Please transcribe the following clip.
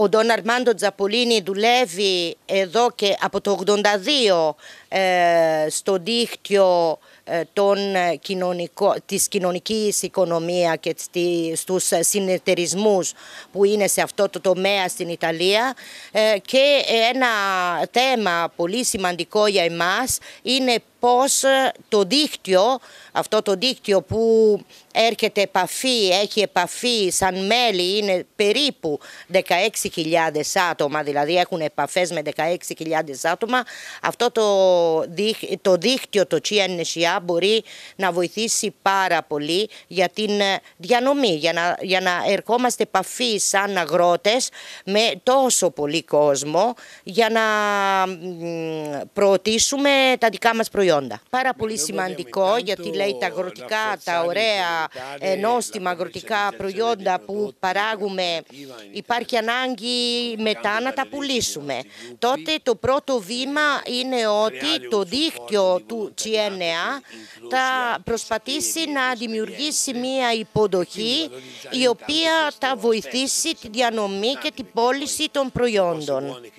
ο Ντόν Αρμάντο Τζαπολίνη δουλεύει εδώ και από το 1982 ε, στο δίκτυο ε, των ε, κοινωνικό, της κοινωνικής οικονομία και στους συνεταιρισμούς που είναι σε αυτό το τομέα στην Ιταλία και ένα θέμα πολύ σημαντικό για εμάς είναι πως ε, το δίκτυο, αυτό το δίκτυο που έρχεται επαφή, έχει επαφή σαν μέλη, είναι περίπου 16.000 άτομα, δηλαδή έχουν επαφές με 16.000 άτομα, αυτό το, το δίκτυο, το CNCA, μπορεί να βοηθήσει πάρα πολύ για την ε, διανομή, για να, για να ερχόμαστε επαφή σαν αγρότες με τόσο πολύ κόσμο, για να προωτήσουμε τα δικά μας προϊόντα προϊόντα. Πάρα πολύ σημαντικό γιατί λέει τα αγροτικά, τα ωραία νόστιμα αγροτικά προϊόντα που παράγουμε υπάρχει ανάγκη μετά να τα πουλήσουμε. Τότε το πρώτο βήμα είναι ότι το δίκτυο του CNA θα προσπαθήσει να δημιουργήσει μία υποδοχή η οποία θα βοηθήσει τη διανομή και την πώληση των προϊόντων.